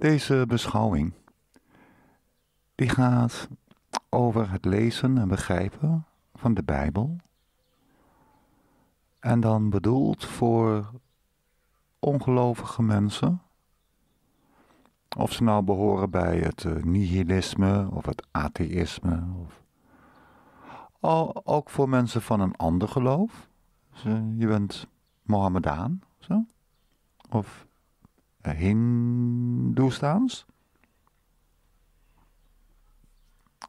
Deze beschouwing die gaat over het lezen en begrijpen van de Bijbel. En dan bedoeld voor ongelovige mensen. Of ze nou behoren bij het eh, nihilisme of het atheïsme. Of... Ook voor mensen van een ander geloof. Je bent Mohammedaan. Zo. Of eh, Hindoestaans.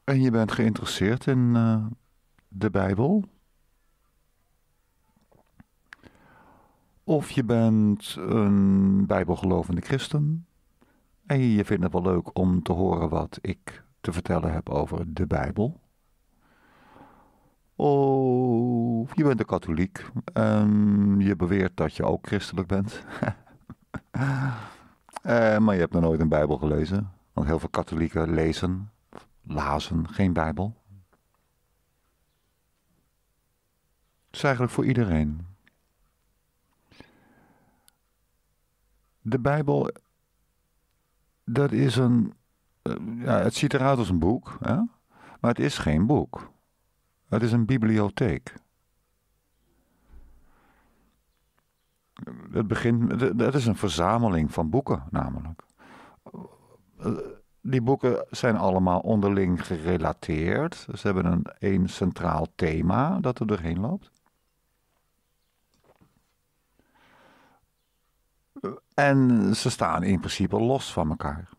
En je bent geïnteresseerd in eh, de Bijbel. Of je bent een bijbelgelovende christen. En je vindt het wel leuk om te horen wat ik te vertellen heb over de Bijbel. Of je bent een katholiek en je beweert dat je ook christelijk bent. Eh, maar je hebt nog nooit een Bijbel gelezen. Want heel veel katholieken lezen, lazen geen Bijbel. Het is eigenlijk voor iedereen. De Bijbel, dat is een. Eh, ja, het ziet eruit als een boek, hè? maar het is geen boek. Het is een bibliotheek. het begint, dat is een verzameling van boeken namelijk. Eh, die boeken zijn allemaal onderling gerelateerd. Ze hebben een één centraal thema dat er doorheen loopt. En ze staan in principe los van elkaar.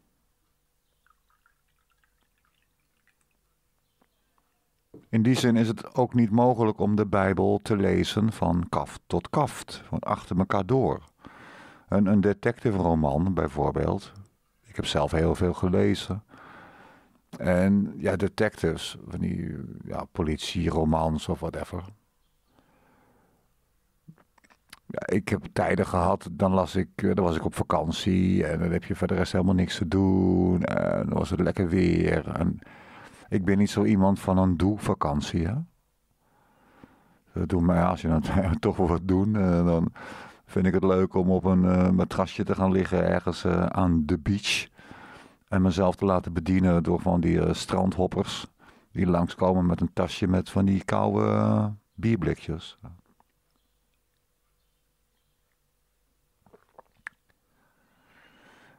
In die zin is het ook niet mogelijk om de Bijbel te lezen van kaft tot kaft, van achter elkaar door. Een, een detective roman bijvoorbeeld, ik heb zelf heel veel gelezen. En ja, detectives, van die ja, politieromans of whatever. Ja, ik heb tijden gehad, dan, las ik, eh, dan was ik op vakantie en dan heb je verder rest helemaal niks te doen. En dan was het lekker weer. En ik ben niet zo iemand van een doe-vakantie. Doe als je dan toch wat doen, eh, dan vind ik het leuk om op een eh, matrasje te gaan liggen ergens eh, aan de beach. En mezelf te laten bedienen door van die strandhoppers. Die langskomen met een tasje met van die koude bierblikjes.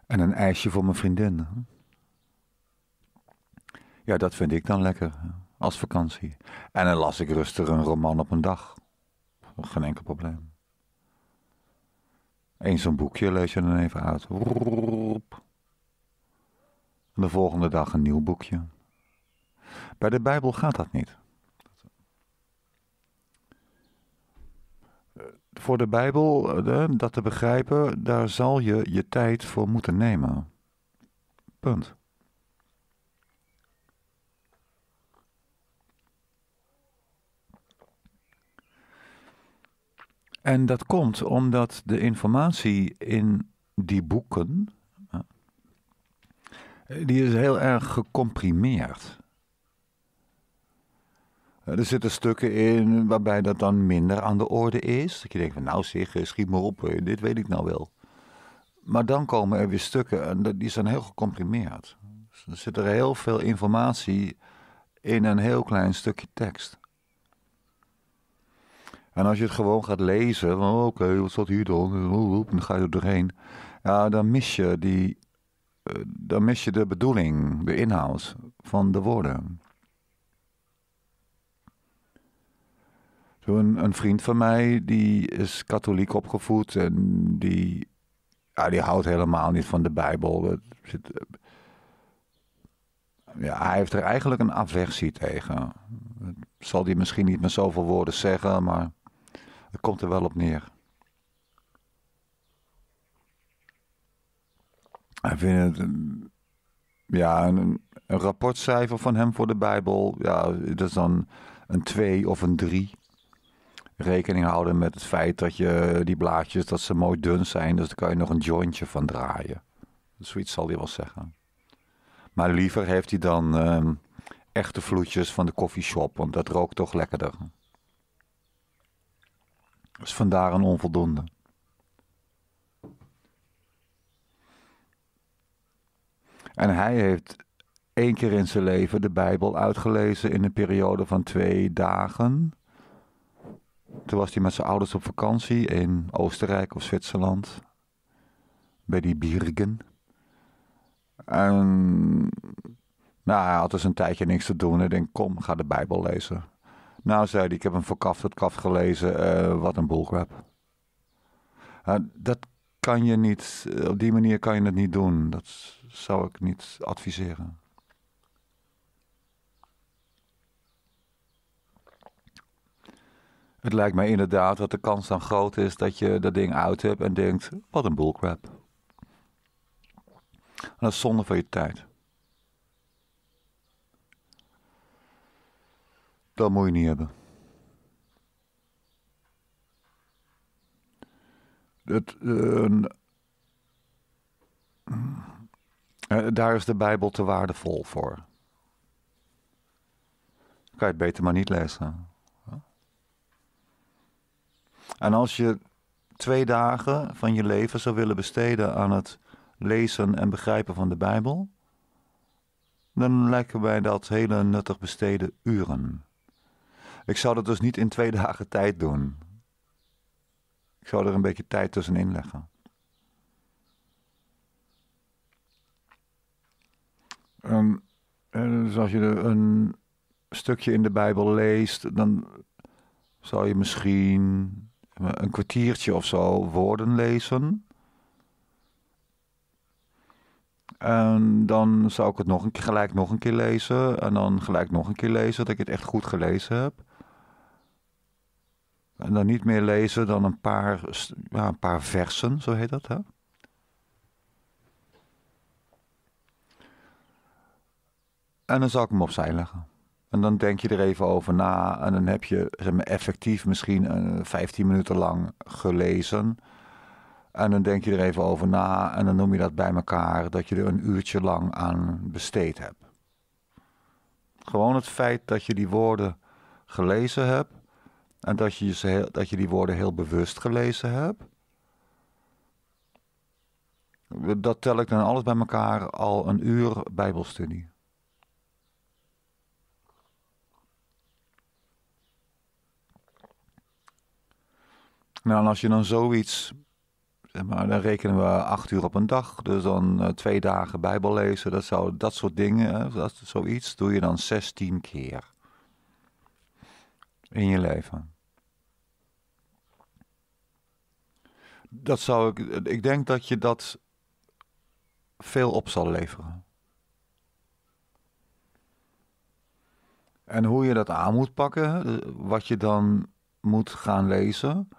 En een ijsje voor mijn vriendin. Ja, dat vind ik dan lekker als vakantie. En dan las ik rustig een roman op een dag. Geen enkel probleem. Eens een boekje lees je dan even uit. En de volgende dag een nieuw boekje. Bij de Bijbel gaat dat niet. Voor de Bijbel, eh, dat te begrijpen, daar zal je je tijd voor moeten nemen. Punt. En dat komt omdat de informatie in die boeken, eh, die is heel erg gecomprimeerd. Eh, er zitten stukken in waarbij dat dan minder aan de orde is. Dat je denkt, van, nou zeg, eh, schiet me op, dit weet ik nou wel. Maar dan komen er weer stukken en die zijn heel gecomprimeerd. Dus er zit er heel veel informatie in een heel klein stukje tekst. En als je het gewoon gaat lezen, van oh, oké, wat staat hier dan? En oh, dan ga je er doorheen. Ja, dan mis je die, eh, dan mis je de bedoeling, de inhoud van de woorden. Zo een, een vriend van mij, die is katholiek opgevoed en die, ja, die houdt helemaal niet van de Bijbel. Eh, ja, hij heeft er eigenlijk een aversie tegen. zal hij misschien niet met zoveel woorden zeggen, maar dat komt er wel op neer. Hij vindt het ja, een, rapportcijfer van hem voor de Bijbel. Ja, dat is dan een 2 of een 3. Rekening houden met het feit dat je die blaadjes dat ze mooi dun zijn. Dus daar kan je nog een jointje van draaien. Zoiets zal hij wel zeggen. Maar liever heeft hij dan ehm, echte vloedjes van de koffieshop. Want dat rookt toch lekkerder. Dus vandaar een onvoldoende. En hij heeft één keer in zijn leven de Bijbel uitgelezen in een periode van twee dagen. Toen was hij met zijn ouders op vakantie in Oostenrijk of Zwitserland. Bij die Birgen. En nou, hij had dus een tijdje niks te doen. En ik denk, kom, ga de Bijbel lezen. Nou, zei hij, ik heb een verkaft kaf gelezen. Eh, wat een bullcrap. Eh, dat kan je niet, eh, op die manier kan je het niet doen. Dat zou ik niet adviseren. Het lijkt mij inderdaad dat de kans dan groot is dat je dat ding uit hebt en denkt: wat een bullcrap. En dat is zonde van je tijd. Dat moet je niet hebben. Het, eh, daar is de Bijbel te waardevol voor. Dan kan je het beter maar niet lezen. En als je twee dagen van je leven zou willen besteden aan het lezen en begrijpen van de Bijbel, dan lijken wij dat hele nuttig besteden uren. Ik zou dat dus niet in twee dagen tijd doen. Ik zou er een beetje tijd tussenin leggen. Um, ehm, eh, dus als je een stukje in de Bijbel leest, dan zou je misschien een kwartiertje of zo woorden lezen. En dan zou ik het nog een, gelijk nog een keer lezen. En dan gelijk nog een keer lezen, dat ik het echt goed gelezen heb. En dan niet meer lezen dan een paar, ja, een paar versen, zo heet dat. Hè? En dan zal ik hem opzij leggen. En dan denk je er even over na. En dan heb je effectief misschien 15 eh, minuten lang gelezen. En dan denk je er even over na. En dan noem je dat bij elkaar dat je er een uurtje lang aan besteed hebt. Gewoon het feit dat je die woorden gelezen hebt. En dat je, ze, dat je die woorden heel bewust gelezen hebt. Dat tel ik dan alles bij elkaar al een uur Bijbelstudie. Nou, en als je dan zoiets. Zeg maar, dan rekenen we acht uur op een dag. Dus dan eh, twee dagen Bijbel lezen. Dat, zou, dat soort dingen, dat, zoiets, doe je dan zestien keer. In je leven. dat zou ik. Ik denk dat je dat veel op zal leveren. En hoe je dat aan moet pakken, wat je dan moet gaan lezen.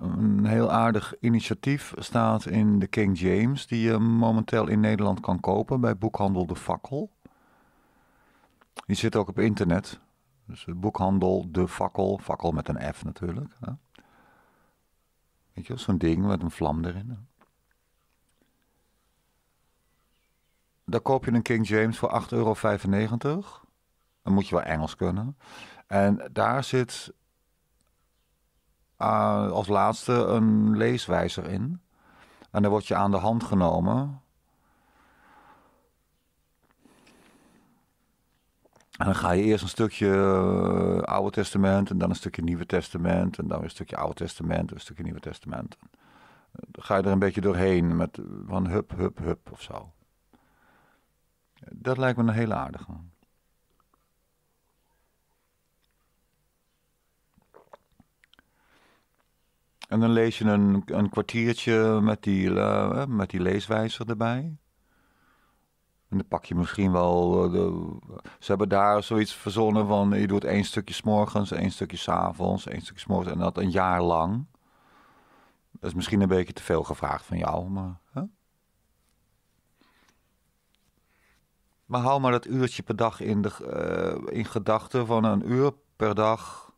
Een heel aardig initiatief staat in de King James, die je momenteel in Nederland kan kopen bij boekhandel De Fakkel. Die zit ook op internet. Dus eh, boekhandel De Fakkel, Fakkel met een F natuurlijk. Weet je zo'n ding met een vlam erin. Daar koop je een King James voor 8,95 euro. Dan moet je wel Engels kunnen. En daar zit eh, als laatste een leeswijzer in. En dan word je aan de hand genomen En dan ga je eerst een stukje eh, Oude Testament en dan een stukje Nieuwe Testament en dan weer een stukje Oude Testament en een stukje Nieuwe Testament. Dan ga je er een beetje doorheen met eh, van hup, hup, hup of zo. Dat lijkt me een hele aardige. En dan lees je een, een kwartiertje met die, eh, met die leeswijzer erbij. En dan pak je misschien wel. Eh, de, ze hebben daar zoiets verzonnen van je doet één stukje s morgens, één stukje s avonds, één stukje s morgens en dat een jaar lang. Dat is misschien een beetje te veel gevraagd van jou, maar. Hè? Maar hou maar dat uurtje per dag in, de, eh, in gedachten van een uur per dag.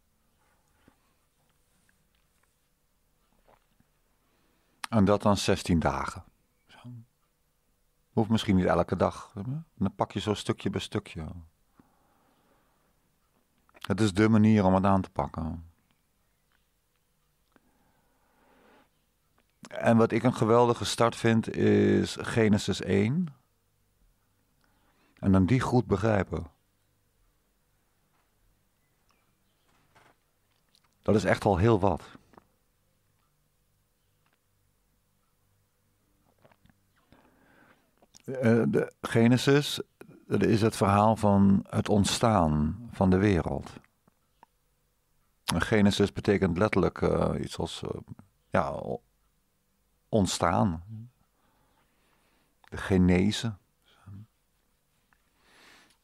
En dat dan 16 dagen. Of misschien niet elke dag. Dan pak je zo stukje bij stukje. Het is de manier om het aan te pakken. En wat ik een geweldige start vind is Genesis 1. En dan die goed begrijpen. Dat is echt al heel wat. Eh, de Genesis dat is het verhaal van het ontstaan van de wereld. Genesis betekent letterlijk eh, iets als eh, ja, ontstaan. De genezen.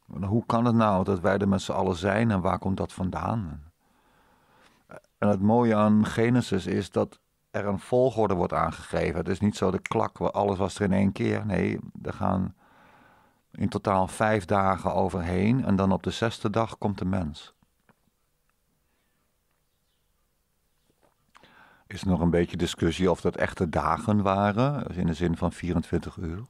Hoe kan het nou dat wij er met z'n allen zijn en waar komt dat vandaan? En het mooie aan Genesis is dat er een volgorde wordt aangegeven. Het is niet zo de klak, alles was er in één keer. Nee, er gaan in totaal vijf dagen overheen en dan op de zesde dag komt de mens. Is nog een beetje discussie of dat echte dagen waren, dus in de zin van 24 uur.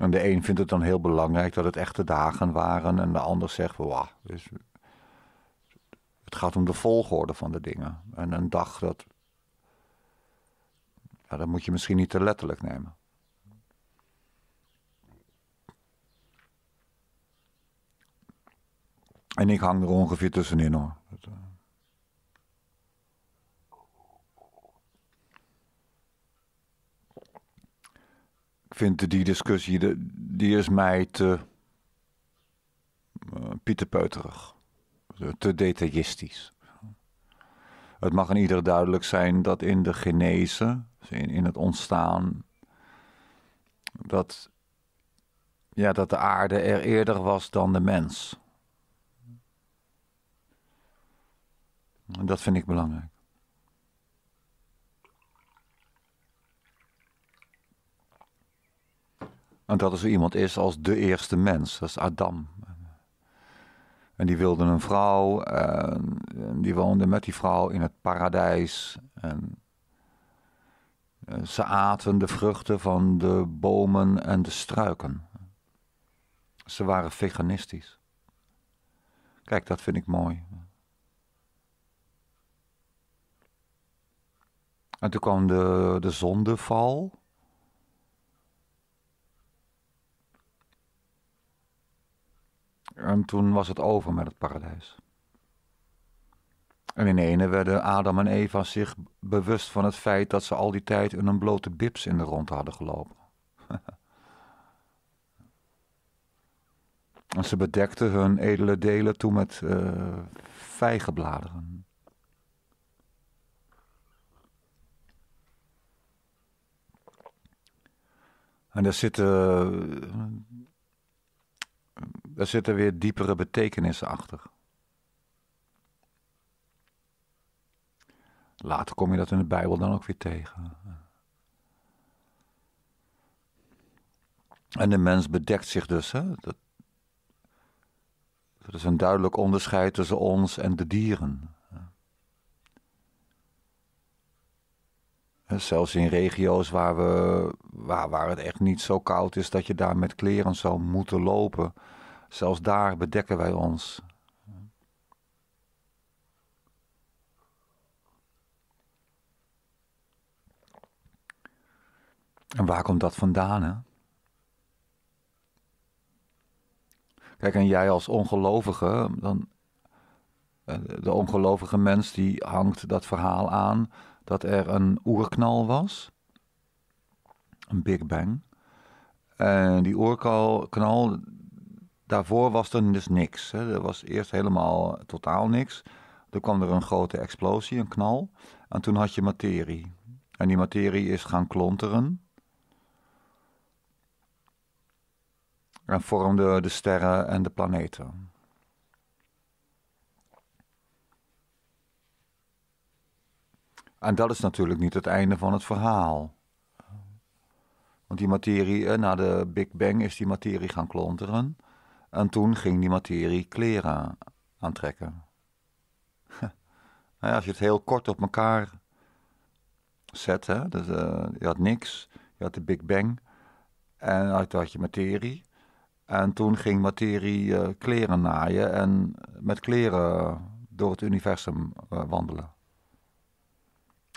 En de een vindt het dan heel belangrijk dat het echte dagen waren, en de ander zegt: Wauw, het gaat om de volgorde van de dingen. En een dag, dat, ja, dat moet je misschien niet te letterlijk nemen. En ik hang er ongeveer tussenin hoor. Eh. Ik vind die discussie, die is mij te uh, eh, pieterpeuterig te detailistisch. Het mag in ieder duidelijk zijn dat in de genezen, dus in, in het ontstaan, dat, ja, dat de aarde er eerder was dan de mens. En dat vind ik belangrijk. En dat er zo iemand is als de eerste mens, dat is Adam. En die wilde een vrouw. En die woonde met die vrouw in het paradijs. En eh, ze aten de vruchten van de bomen en de struiken. Ze waren veganistisch. Kijk, dat vind ik mooi. En toen kwam de, de zondeval. En toen was het over met het paradijs. En in ene werden Adam en Eva zich bewust van het feit dat ze al die tijd in een blote bips in de rond hadden gelopen. en ze bedekten hun edele delen toen met uh, vijgenbladeren. En daar zitten eh, daar zitten weer diepere betekenissen achter. Later kom je dat in de Bijbel dan ook weer tegen. En de mens bedekt zich dus. Hè? Dat, er is een duidelijk onderscheid tussen ons en de dieren. Zelfs in regio's waar, we, waar, waar het echt niet zo koud is dat je daar met kleren zou moeten lopen. Zelfs daar bedekken wij ons. En waar komt dat vandaan? Kijk, en jij als ongelovige, dan, eh, de ongelovige mens die hangt dat verhaal aan dat er een oerknal was, een Big Bang. En die oerknal, Daarvoor was er dus niks. Hè. Er was eerst helemaal totaal niks. Toen kwam er een grote explosie, een knal. En toen had je materie. En die materie is gaan klonteren. En vormde de sterren en de planeten. En dat is natuurlijk niet het einde van het verhaal. Want die materie, eh, na de Big Bang is die materie gaan klonteren. En toen ging die materie kleren aantrekken. nou ja, als je het heel kort op elkaar zet, hè, dus, eh, je had niks, je had de Big Bang en uit had je materie. En toen ging materie eh, kleren naaien en met kleren door het universum eh, wandelen.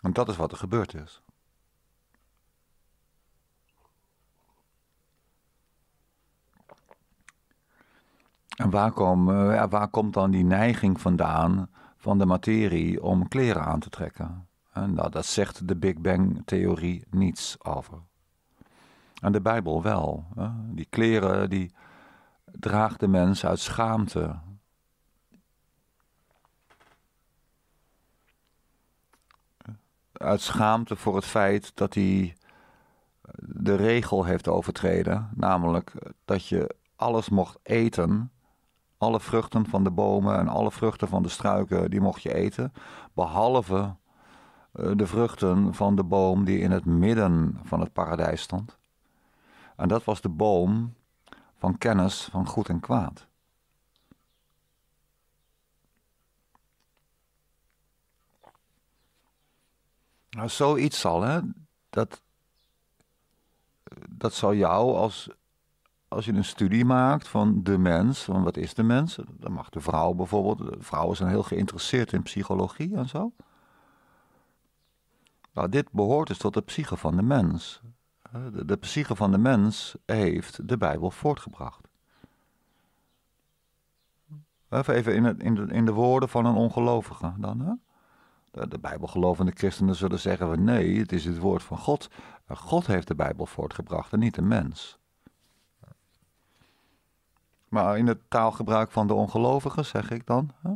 En dat is wat er gebeurd is. En waar, eh, waar komt dan die neiging vandaan van de materie om kleren aan te trekken? En nou, dat zegt de Big Bang-theorie niets over. En de Bijbel wel. Die kleren die draagt de mens uit schaamte. Uit schaamte voor het feit dat hij de regel heeft overtreden, namelijk dat je alles mocht eten alle vruchten van de bomen en alle vruchten van de struiken, die mocht je eten. Behalve eh, de vruchten van de boom die in het midden van het paradijs stond. En dat was de boom van kennis van goed en kwaad. Nou, zoiets zal, hè? Dat, dat zal jou als als je een studie maakt van de mens, van wat is de mens, dan mag de vrouw bijvoorbeeld, vrouwen zijn heel geïnteresseerd in psychologie en zo. Nou, dit behoort dus tot de psyche van de mens. De, de psyche van de mens heeft de Bijbel voortgebracht. Even in, in, de, in de woorden van een ongelovige dan. Hè? De, Bijbelgelovende christenen zullen zeggen: nee, het is het woord van God. God heeft de Bijbel voortgebracht en niet de mens. Maar in het taalgebruik van de ongelovigen zeg ik dan hè?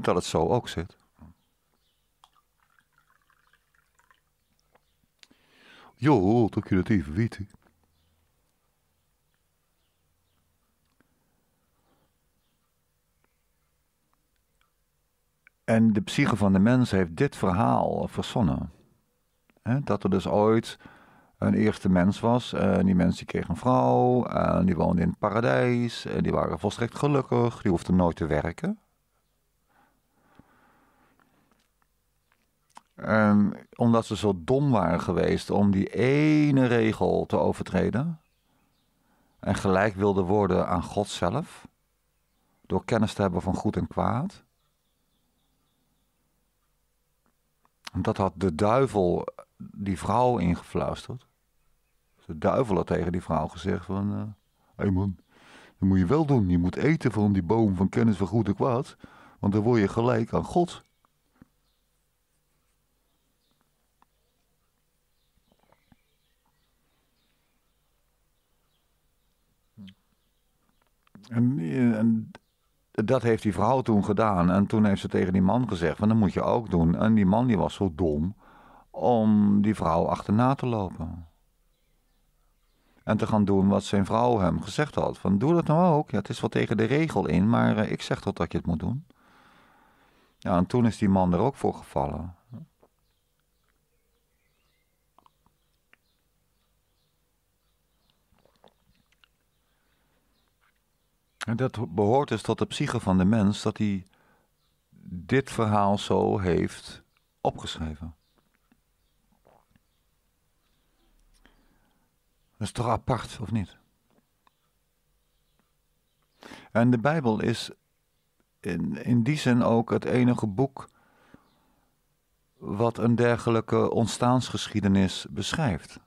dat het zo ook zit. Jo, dat je dat even weten. En de psyche van de mens heeft dit verhaal verzonnen. dat er dus ooit een eerste mens was. En eh, die mensen kreeg een vrouw, en eh, die woonde in het paradijs, en eh, die waren volstrekt gelukkig, die hoefden nooit te werken. En ehm, omdat ze zo dom waren geweest om die ene regel te overtreden, en gelijk wilden worden aan God zelf, door kennis te hebben van goed en kwaad. Dat had de duivel die vrouw ingefluisterd de duivel had tegen die vrouw gezegd van... Eh, Hé man, dat moet je wel doen. Je moet eten van die boom van kennis van goed en kwaad. Want dan word je gelijk aan God. En, en, dat heeft die vrouw toen gedaan. En toen heeft ze tegen die man gezegd: van, Dat moet je ook doen. En die man die was zo dom om die vrouw achterna te lopen. En te gaan doen wat zijn vrouw hem gezegd had. Van doe dat nou ook. Ja, het is wel tegen de regel in, maar eh, ik zeg toch dat je het moet doen. Ja, en toen is die man er ook voor gevallen. En dat behoort dus tot de psyche van de mens dat hij dit verhaal zo heeft opgeschreven. Dat is toch apart, of niet? En de Bijbel is in, in die zin ook het enige boek wat een dergelijke ontstaansgeschiedenis beschrijft.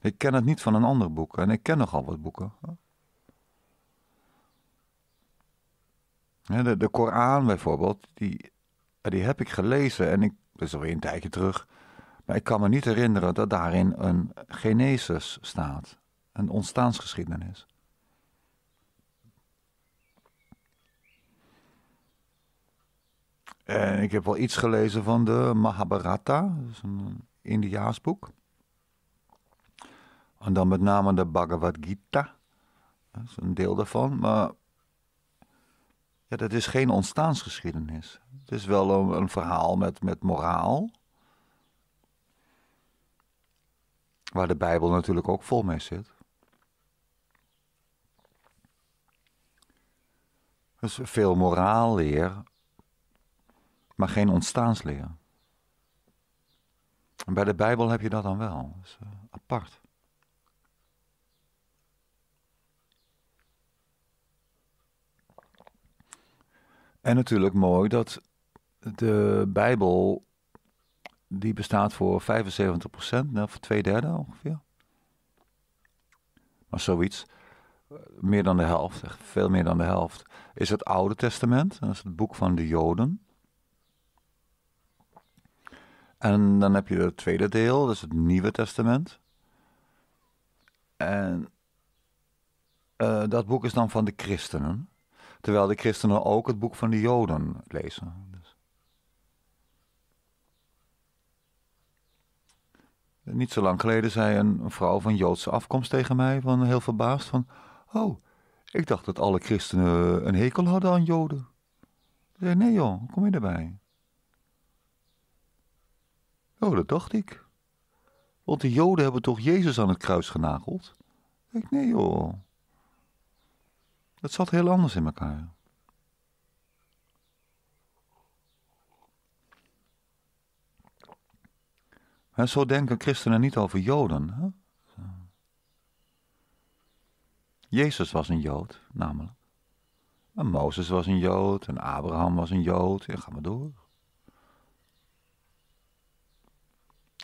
Ik ken het niet van een ander boek en ik ken nogal wat boeken. De, de Koran bijvoorbeeld, die, die heb ik gelezen en ik, dat is alweer een tijdje terug. Maar ik kan me niet herinneren dat daarin een genesis staat, een ontstaansgeschiedenis. En ik heb wel iets gelezen van de Mahabharata, dat is een Indiaas boek. En dan met name de Bhagavad Gita, dat is een deel daarvan. Maar ja, dat is geen ontstaansgeschiedenis. Het is wel een, een verhaal met, met moraal. Waar de Bijbel natuurlijk ook vol mee zit. Dus veel leer, maar geen ontstaansleer. En bij de Bijbel heb je dat dan wel. Dat is eh, apart. En natuurlijk mooi dat de Bijbel die bestaat voor 75%, nou, voor twee derde ongeveer. Maar zoiets, eh, meer dan de helft, echt veel meer dan de helft, is het Oude Testament. Dat is het boek van de Joden. En dan heb je het tweede deel, dat is het Nieuwe Testament. En eh, dat boek is dan van de christenen. Terwijl de christenen ook het boek van de Joden lezen. Niet zo lang geleden zei een, vrouw van Joodse afkomst tegen mij, van heel verbaasd, van... Oh, ik dacht dat alle christenen eh, een hekel hadden aan Joden. Ik zei, nee joh, kom je erbij? Oh, dat dacht ik. Want de Joden hebben toch Jezus aan het kruis genageld? Ik nee joh. Dat zat heel anders in elkaar. En zo denken christenen niet over Joden. Hè? Jezus was een Jood, namelijk. En Mozes was een Jood, en Abraham was een Jood, en ga maar door.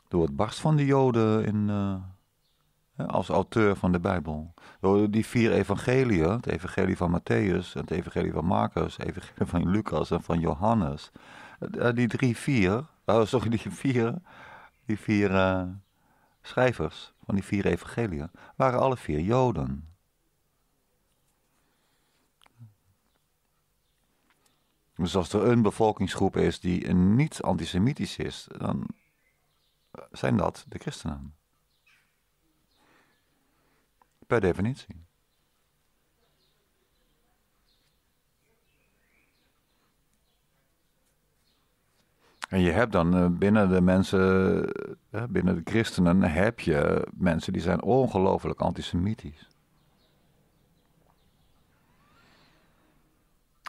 Door het barst van de Joden in, eh, als auteur van de Bijbel. Door die vier evangeliën, het evangelie van Matthäus, het evangelie van Marcus, het evangelie van Lucas en van Johannes. Eh, die drie, vier, uh, sorry, die vier, die vier eh, schrijvers van die vier evangeliën waren alle vier Joden. Dus als er een bevolkingsgroep is die niet antisemitisch is, dan zijn dat de christenen. Per definitie. En je hebt dan eh, binnen de mensen, eh, eh, binnen de christenen, heb je mensen die zijn ongelooflijk antisemitisch.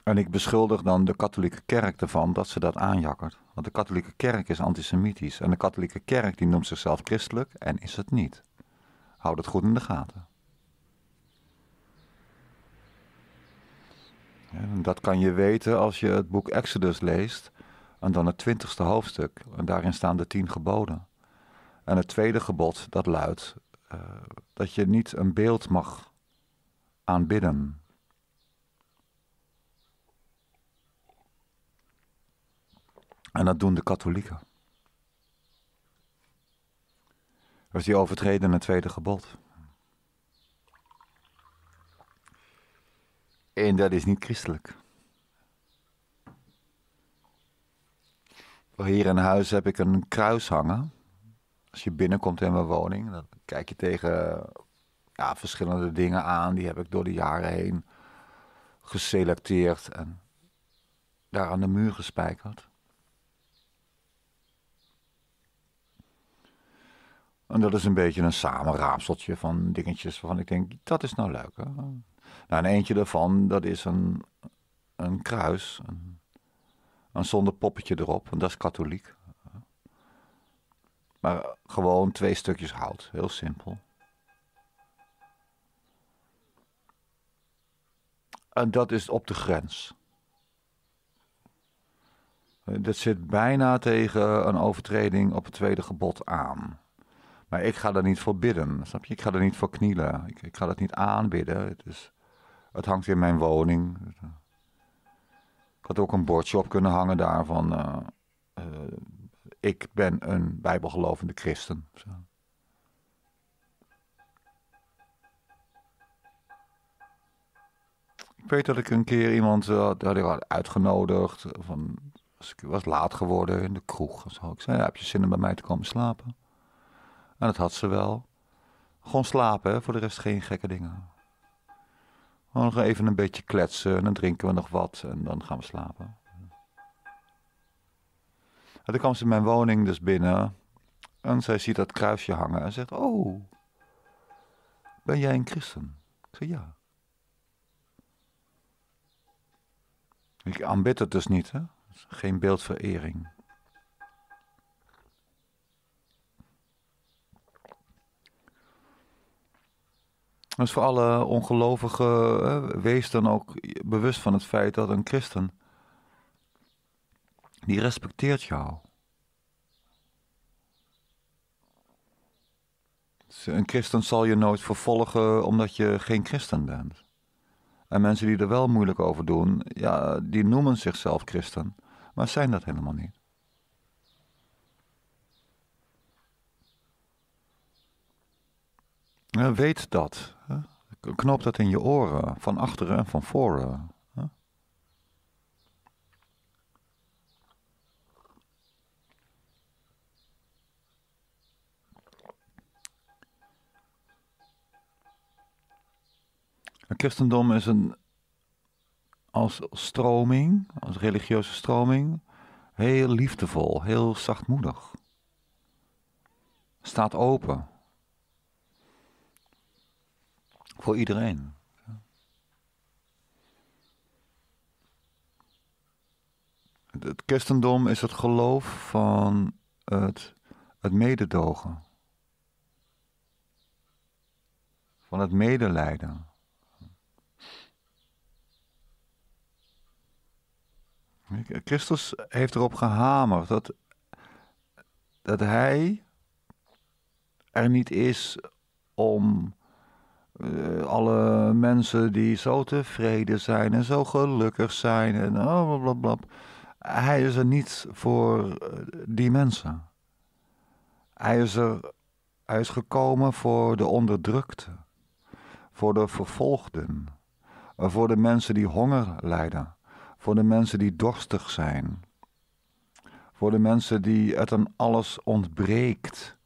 En ik beschuldig dan de katholieke kerk ervan dat ze dat aanjakkert. Want de katholieke kerk is antisemitisch. En de katholieke kerk die noemt zichzelf christelijk en is het niet. Houd het goed in de gaten. En dat kan je weten als je het boek Exodus leest. En dan het twintigste hoofdstuk. En daarin staan de tien geboden. En het tweede gebod, dat luidt eh, dat je niet een beeld mag aanbidden. En dat doen de katholieken. Dus die overtreden het tweede gebod. En dat is niet christelijk. Hier in huis heb ik een kruis hangen. Als je binnenkomt in mijn woning, dan kijk je tegen ja, verschillende dingen aan. Die heb ik door de jaren heen geselecteerd en daar aan de muur gespijkerd. En dat is een beetje een samenraapseltje van dingetjes waarvan ik denk, dat is nou leuk. Hè? Nou, en eentje daarvan, dat is een, een kruis. En zonder poppetje erop, want dat is katholiek. Maar gewoon twee stukjes hout, heel simpel. En dat is op de grens. Dat zit bijna tegen een overtreding op het tweede gebod aan. Maar ik ga er niet voor bidden, snap je? Ik ga er niet voor knielen. Ik, ik ga dat niet aanbidden. Het, is, het hangt in mijn woning had ook een bordje op kunnen hangen daar van... Eh, eh, ik ben een bijbelgelovende christen. Zo. Ik weet dat ik een keer iemand eh, had, had uitgenodigd. Van, was, ik was laat geworden in de kroeg. Zo. Ik zei, ja, heb je zin om bij mij te komen slapen? En dat had ze wel. Gewoon slapen, hè? voor de rest geen gekke dingen. Gewoon nog even een beetje kletsen en dan drinken we nog wat en dan gaan we slapen. En dan kwam ze in mijn woning dus binnen en zij ziet dat kruisje hangen en zegt, oh, ben jij een christen? Ik zei, ja. Ik aanbid het dus niet, hè? Geen beeldverering. Dus voor alle ongelovigen, eh, wees dan ook bewust van het feit dat een christen, die respecteert jou. Dus een christen zal je nooit vervolgen omdat je geen christen bent. En mensen die er wel moeilijk over doen, ja, die noemen zichzelf christen, maar zijn dat helemaal niet. Eh, weet dat. Knoop dat in je oren, van achteren en van voren. Het christendom is een, als stroming, als religieuze stroming, heel liefdevol, heel zachtmoedig. Staat open. Voor iedereen. Het christendom is het geloof van het, het mededogen. Van het medelijden. Christus heeft erop gehamerd dat, dat hij er niet is om eh, alle mensen die zo tevreden zijn en zo gelukkig zijn en blablabla. Oh, hij is er niet voor eh, die mensen. Hij is er, hij is gekomen voor de onderdrukte, voor de vervolgden, eh, voor de mensen die honger lijden, voor de mensen die dorstig zijn, voor de mensen die het aan alles ontbreekt.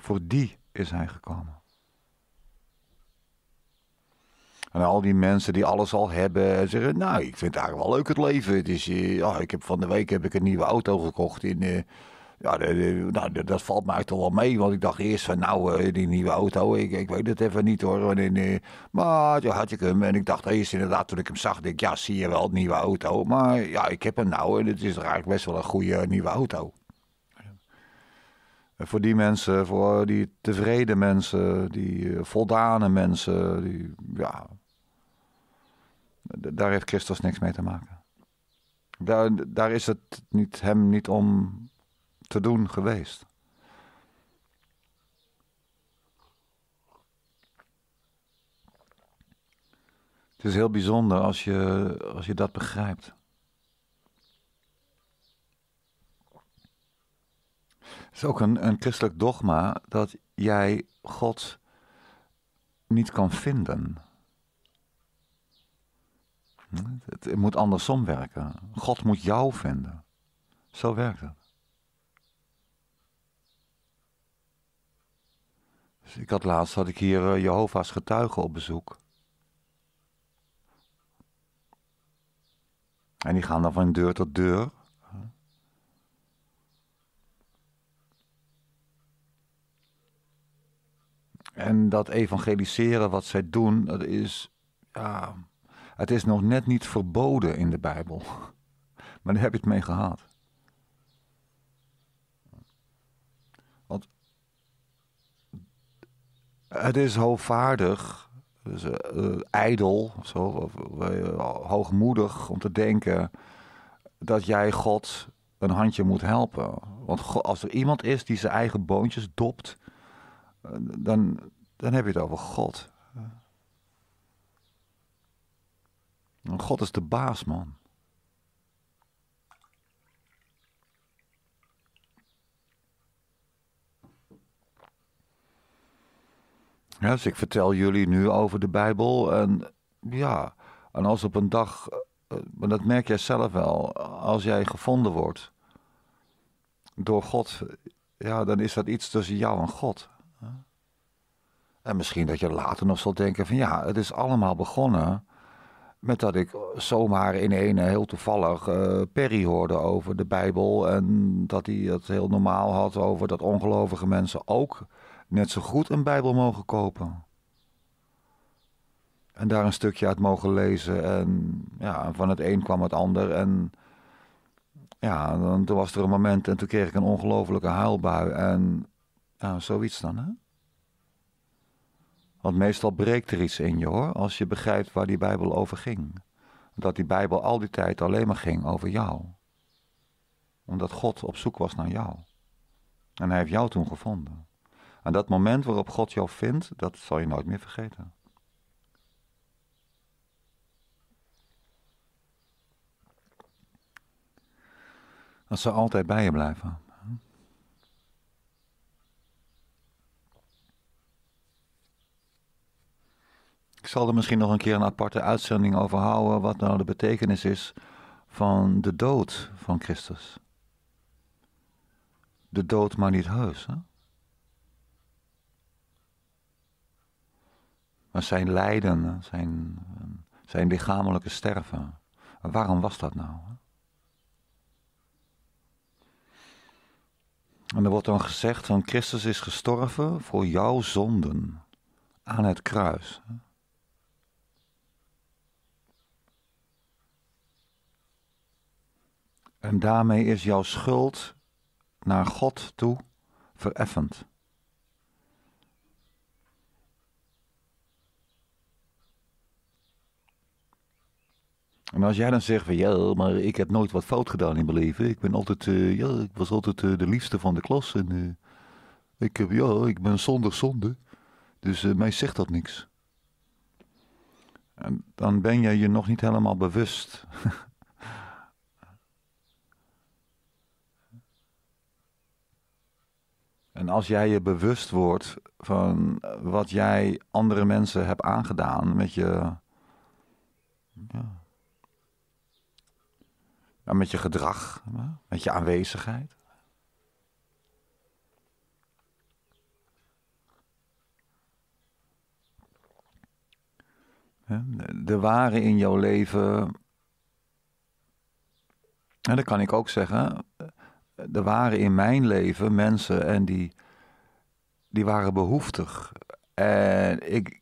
Voor die is hij gekomen. En al die mensen die alles al hebben zeggen, nou, ik vind het eigenlijk wel leuk het leven. Het is, eh, ja, ik heb, van de week heb ik een nieuwe auto gekocht in... Eh, ja, nou, dat valt mij toch wel mee. Want ik dacht eerst van, nou, eh, die nieuwe auto, ik, ik weet het even niet hoor. maar toen had ik hem en ik dacht eerst inderdaad, toen ik hem zag, denk ik, ja, zie je wel, nieuwe auto. Maar ja, ik heb hem nou en het is eigenlijk best wel een goede nieuwe auto voor die mensen, voor die tevreden mensen, die eh, voldane mensen, die, ja, daar heeft Christus niks mee te maken. Daar, daar is het niet, hem niet om te doen geweest. Het is heel bijzonder als je, als je dat begrijpt. is ook een, een christelijk dogma dat jij God niet kan vinden. Het, moet andersom werken. God moet jou vinden. Zo werkt het. Dus ik had laatst had ik hier eh, Jehovah's getuigen op bezoek. En die gaan dan van deur tot deur. En dat evangeliseren wat zij doen, dat is, ja, het is nog net niet verboden in de Bijbel. Maar daar heb je het mee gehad. Want het is hoogvaardig, dus, eh, eh, ijdel, zo, eh, hoogmoedig om te denken dat jij God een handje moet helpen. Want als er iemand is die zijn eigen boontjes dopt dan, dan heb je het over God. God is de baas, man. Ja, dus ik vertel jullie nu over de Bijbel. En ja, en als op een dag, eh, maar dat merk jij zelf wel, als jij gevonden wordt door God, ja, dan is dat iets tussen jou en God. En misschien dat je later nog zal denken van ja, het is allemaal begonnen met dat ik zomaar in een heel toevallig uh, Perry hoorde over de Bijbel. En dat hij het heel normaal had over dat ongelovige mensen ook net zo goed een Bijbel mogen kopen. En daar een stukje uit mogen lezen. En ja, van het een kwam het ander. En ja, dan, toen was er een moment en toen kreeg ik een ongelofelijke huilbui. En Ah, zoiets dan, hè? Want meestal breekt er iets in je hoor, als je begrijpt waar die Bijbel over ging. Dat die Bijbel al die tijd alleen maar ging over jou. Omdat God op zoek was naar jou. En hij heeft jou toen gevonden. En dat moment waarop God jou vindt, dat zal je nooit meer vergeten. Dat zal altijd bij je blijven. Ik zal er misschien nog een keer een aparte uitzending over houden. wat nou de betekenis is van de dood van Christus. De dood, maar niet heus. Hè? Maar zijn lijden, zijn, zijn lichamelijke sterven. Waarom was dat nou? En er wordt dan gezegd van Christus is gestorven voor jouw zonden aan het kruis. En daarmee is jouw schuld naar God toe vereffend. En als jij dan zegt van ja, maar ik heb nooit wat fout gedaan in mijn leven. Ik ben altijd, eh, ja, ik was altijd eh, de liefste van de klas. En eh, ik heb, ja, ik ben zonder zonde. Dus mij zegt dat niks. En dan ben jij je nog niet helemaal bewust En als jij je bewust wordt van eh, wat jij andere mensen hebt aangedaan met je. Ja, met je gedrag, met je aanwezigheid. de waren in jouw leven, en dat kan ik ook zeggen, er waren in mijn leven mensen en die, die waren behoeftig. En ik,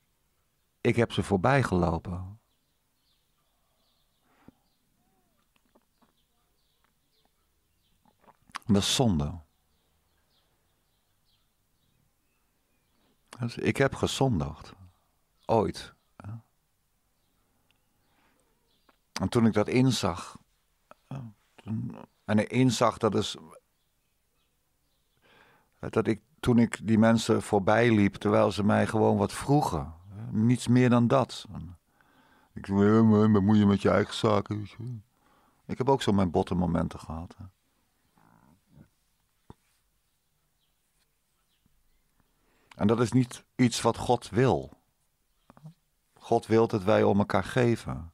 ik heb ze voorbij gelopen. Dat is zonde. Dus ik heb gezondigd. Ooit. En toen ik dat inzag, toen en de inzag dat, is, dat ik toen ik die mensen voorbij liep, terwijl ze mij gewoon wat vroegen. Niets meer dan dat. Ik zei, bemoei je met je eigen zaken. Ik heb ook zo mijn botte momenten gehad. En dat is niet iets wat God wil. God wil dat wij om elkaar geven.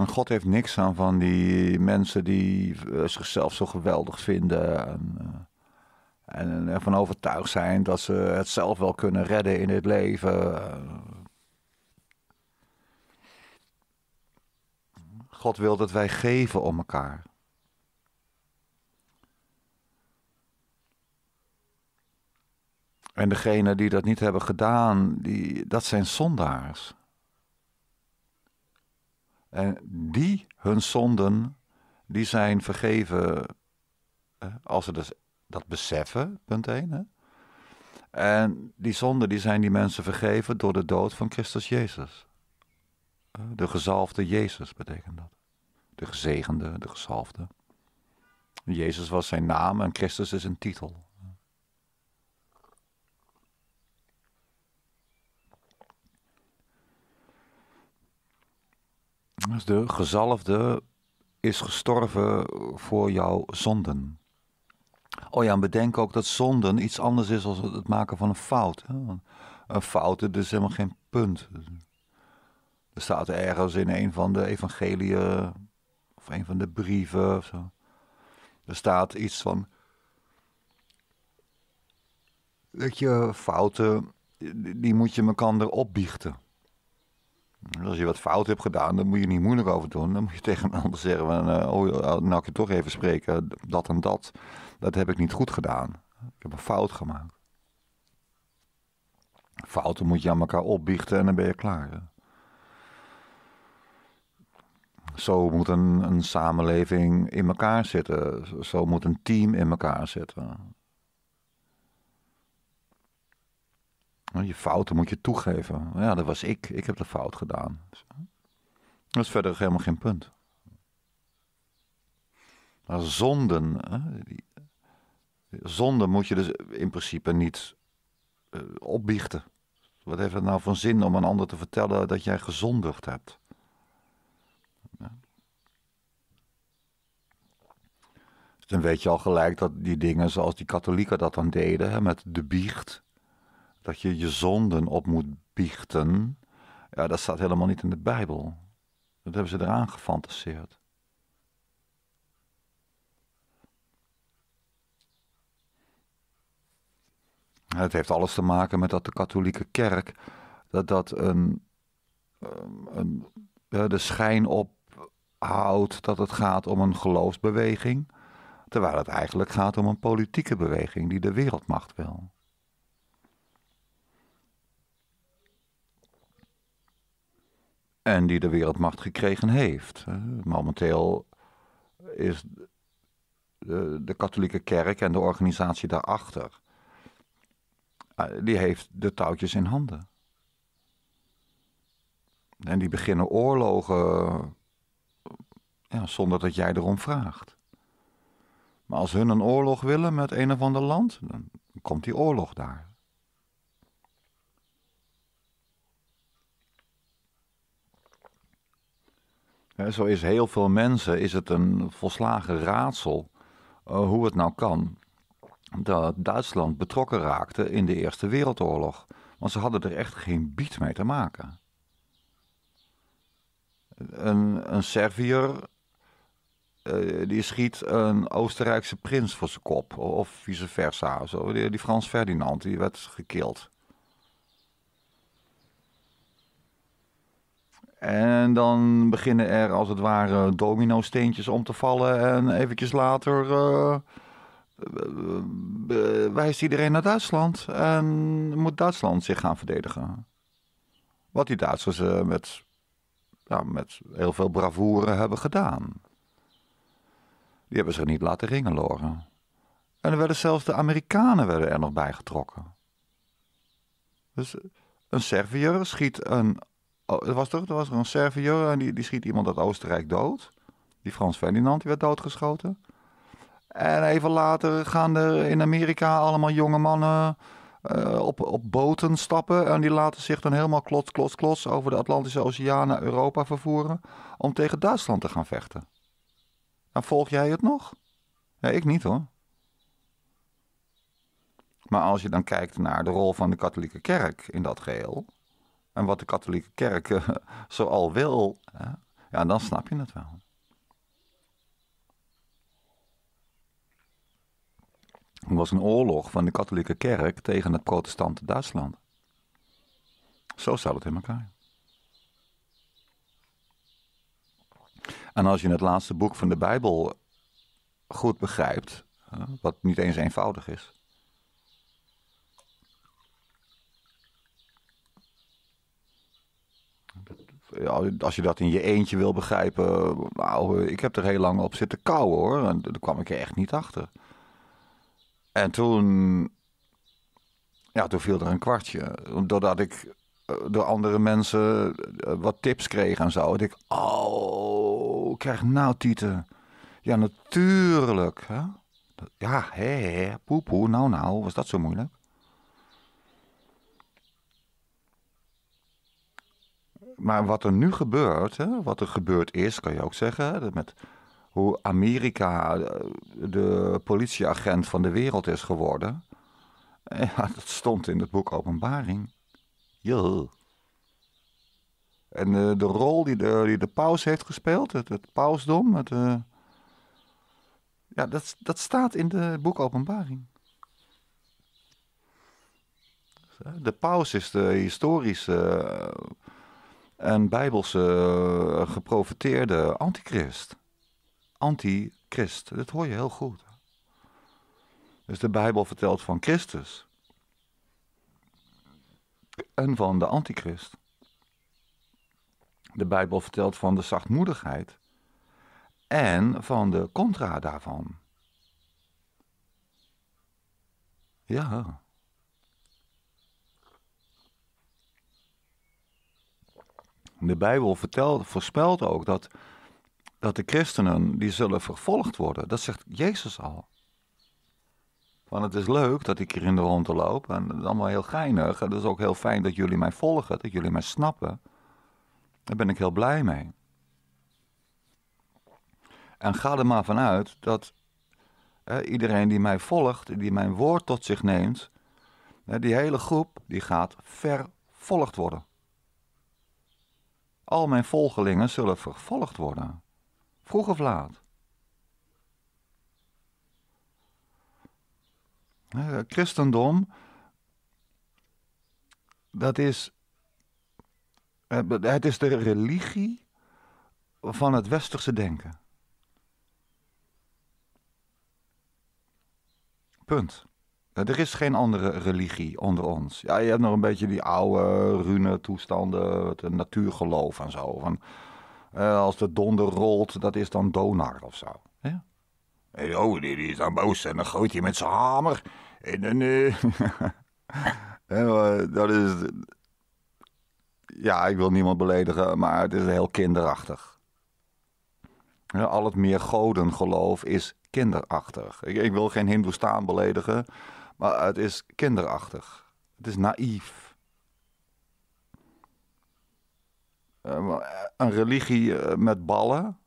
En God heeft niks aan van die mensen die eh, zichzelf zo geweldig vinden. Eh, en, en ervan overtuigd zijn dat ze het zelf wel kunnen redden in dit leven. God wil dat wij geven om elkaar. En degenen die dat niet hebben gedaan, die, dat zijn zondaars. En die hun zonden, die zijn vergeven als ze dus dat beseffen, punt 1. Hè? En die zonden die zijn die mensen vergeven door de dood van Christus Jezus. De gezalfde Jezus betekent dat. De gezegende, de gezalfde. Jezus was zijn naam en Christus is een titel. de gezalfde, is gestorven voor jouw zonden. Oh ja, en bedenk ook dat zonden iets anders is dan het maken van een fout. Een fout, dat is helemaal geen punt. Er staat ergens in een van de evangeliën, of een van de brieven, of zo. er staat iets van dat je fouten, die moet je elkaar opbiechten. Als je wat fout hebt gedaan, dan moet je niet moeilijk over doen. Dan moet je tegen een ander zeggen: van, eh, Oh, nou ik toch even spreken. Dat en dat. Dat heb ik niet goed gedaan. Ik heb een fout gemaakt. Fouten moet je aan elkaar opbiechten en dan ben je klaar. Zo moet een, een samenleving in elkaar zitten. Zo moet een team in elkaar zitten. Nou, je fouten moet je toegeven. Ja, dat was ik. Ik heb de fout gedaan. Dat is verder helemaal geen punt. zonden. zonden moet je dus in principe niet eh, opbiechten. Wat heeft het nou van zin om een ander te vertellen dat jij gezondigd hebt? dan weet je al gelijk dat die dingen zoals die katholieken dat dan deden, met de biecht dat je je zonden op moet biechten, ja, dat staat helemaal niet in de Bijbel. Dat hebben ze eraan gefantaseerd. Het heeft alles te maken met dat de katholieke kerk dat dat een, ehm, een, de schijn ophoudt dat het gaat om een geloofsbeweging, terwijl het eigenlijk gaat om een politieke beweging die de wereldmacht wil. en die de wereldmacht gekregen heeft. Eh, momenteel is de, katholieke kerk en de organisatie daarachter, eh, die heeft de touwtjes in handen. En die beginnen oorlogen eh, ja, zonder dat jij erom vraagt. Maar als hun een oorlog willen met een of ander land, dan komt die oorlog daar. Zo is heel veel mensen is het een volslagen raadsel eh, hoe het nou kan dat Duitsland betrokken raakte in de Eerste Wereldoorlog. Want ze hadden er echt geen bied mee te maken. Een, een Serviër eh, die schiet een Oostenrijkse prins voor zijn kop. Of vice versa. Zo. Die, die Frans Ferdinand die werd gekild. En dan beginnen er als het ware domino-steentjes om te vallen. En eventjes later eh, eh, eh, wijst iedereen naar Duitsland. En moet Duitsland zich gaan verdedigen. Wat die Duitsers met, ja, met heel veel bravoure hebben gedaan. Die hebben ze niet laten ringen, loren. En er werden zelfs de Amerikanen werden er nog bij getrokken. Dus een Serviër schiet een Oh, er was toch er was er een Serviër en eh, die, die schiet iemand uit Oostenrijk dood. Die Frans Ferdinand, die werd doodgeschoten. En even later gaan er in Amerika allemaal jonge mannen eh, op, op boten stappen. En die laten zich dan helemaal klots, klots, klots over de Atlantische Oceaan naar Europa vervoeren. Om tegen Duitsland te gaan vechten. Dan volg jij het nog? Ja, ik niet hoor. Maar als je dan kijkt naar de rol van de katholieke kerk in dat geheel en wat de katholieke kerk eh, zo zoal wil, ja, dan snap je het wel. Het was een oorlog van de katholieke kerk tegen het protestante Duitsland. Zo zat het in elkaar. En als je het laatste boek van de Bijbel goed begrijpt, wat niet eens eenvoudig is, als je dat in je eentje wil begrijpen. Nou, ik heb er heel lang op zitten kauwen hoor. En daar kwam ik er echt niet achter. En toen. Ja, toen viel er een kwartje. Doordat ik eh, door andere mensen eh, wat tips kreeg en zo. En ik, oh, krijg nou tieten. Ja, natuurlijk. Hè? Ja, hé, hé, nou, nou, was dat zo moeilijk? maar wat er nu gebeurt, hè, wat er gebeurd is, kan je ook zeggen, met hoe Amerika eh, de politieagent van de wereld is geworden. Ja, dat stond in het boek Openbaring. joh En eh, de rol die de, de paus heeft gespeeld, het, het pausdom, eh, ja, dat, dat staat in het boek Openbaring. De paus is de historische een bijbelse eh, geprofeteerde antichrist. Antichrist, dat hoor je heel goed. Dus de Bijbel vertelt van Christus en van de antichrist. De Bijbel vertelt van de zachtmoedigheid en van de contra daarvan. Ja. De Bijbel vertelt, voorspelt ook dat, dat de christenen die zullen vervolgd worden. Dat zegt Jezus al. Want het is leuk dat ik hier in de rondte loop en dat is allemaal heel geinig. En het is ook heel fijn dat jullie mij volgen, dat jullie mij snappen. Daar ben ik heel blij mee. En ga er maar vanuit dat hè, iedereen die mij volgt, die mijn woord tot zich neemt, hè, die hele groep, die gaat vervolgd worden. Al mijn volgelingen zullen vervolgd worden, vroeg of laat. Eh, christendom, dat is, eh, het is de religie van het westerse denken. Punt. Eh, er is geen andere religie onder ons. Ja, je hebt nog een beetje die oude rune toestanden, het eh, natuurgeloof en zo. Van, eh, als de donder rolt, dat is dan Donar of zo. oh, die, is dan boos en dan gooit hij met zijn hamer. En dan... Uh, dat is... Ja, ik wil niemand beledigen, maar het is heel kinderachtig. al het meer godengeloof is kinderachtig. Ik, ik wil geen Hindoestaan beledigen... Maar het is kinderachtig. Het is naïef. Eh, eh, een religie eh, met ballen,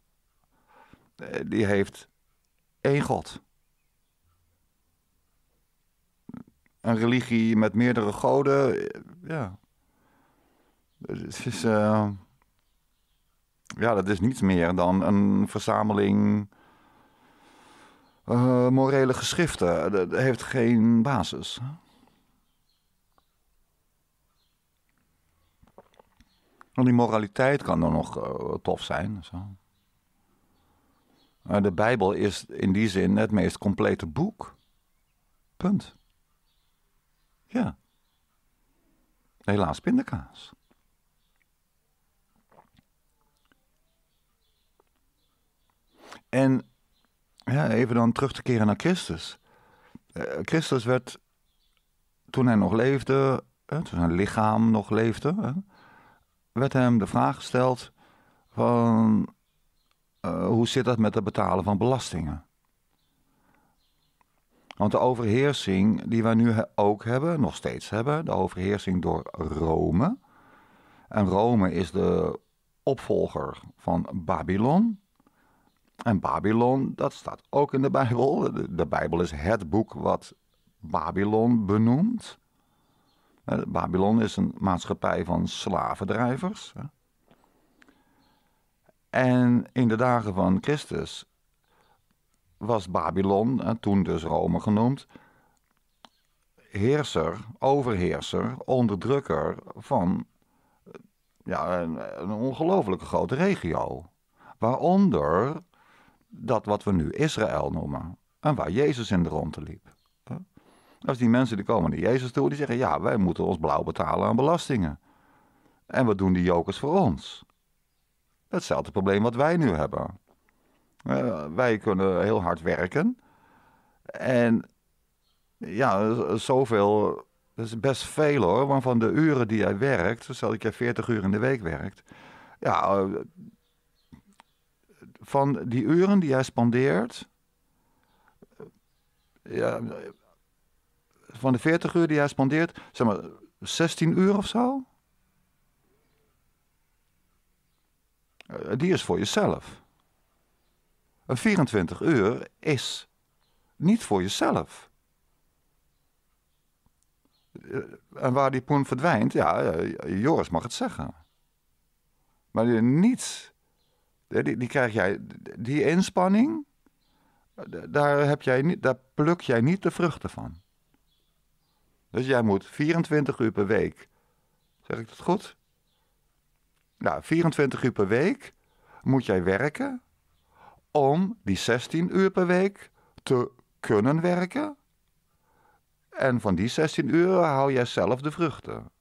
die heeft één God. Een religie met meerdere goden, ja. Dus het is, ja, dat is niets meer dan een verzameling uh, morele geschriften. Eh, dat heeft geen basis. En die moraliteit kan dan nog eh, tof zijn. Zo. de Bijbel is in die zin het meest complete boek. Punt. Ja. Helaas pindakaas. En ja, even dan terug te keren naar Christus. Eh, Christus werd toen hij nog leefde, toen zijn lichaam nog leefde, werd hem de vraag gesteld van eh, hoe zit dat met het betalen van belastingen? Want de overheersing die wij nu ook hebben, nog steeds hebben, de overheersing door Rome. En Rome is de opvolger van Babylon. En Babylon, dat staat ook in de Bijbel. De, Bijbel is het boek wat Babylon benoemt. Eh, Babylon is een maatschappij van slavendrijvers. En in de dagen van Christus was Babylon, toen dus Rome genoemd, heerser, overheerser, onderdrukker van ja, een, een ongelooflijke grote regio. Waaronder dat wat we nu Israël noemen. En waar Jezus in de rondte liep. Als die mensen die komen naar Jezus toe, die zeggen: ja, wij moeten ons blauw betalen aan belastingen. En wat doen die jokers voor ons? Hetzelfde probleem wat wij nu hebben. Eh, wij kunnen heel hard werken. En ja, zoveel, dat is best veel hoor. Want van de uren die jij werkt, stel dat jij 40 uur in de week werkt. Ja, eh, van die uren die hij spandeert. Ja, van de 40 uur die hij spandeert, zeg maar 16 uur of zo? Eh, die is voor jezelf. Een 24 uur is niet voor jezelf. Eh, en waar die poen verdwijnt, ja, eh, Joris mag het zeggen. Maar niets die, die krijg jij, die inspanning, daar, heb jij niet, daar pluk jij niet de vruchten van. Dus jij moet 24 uur per week, zeg ik dat goed? Nou, 24 uur per week moet jij werken om die 16 uur per week te kunnen werken. En van die 16 uur haal jij zelf de vruchten.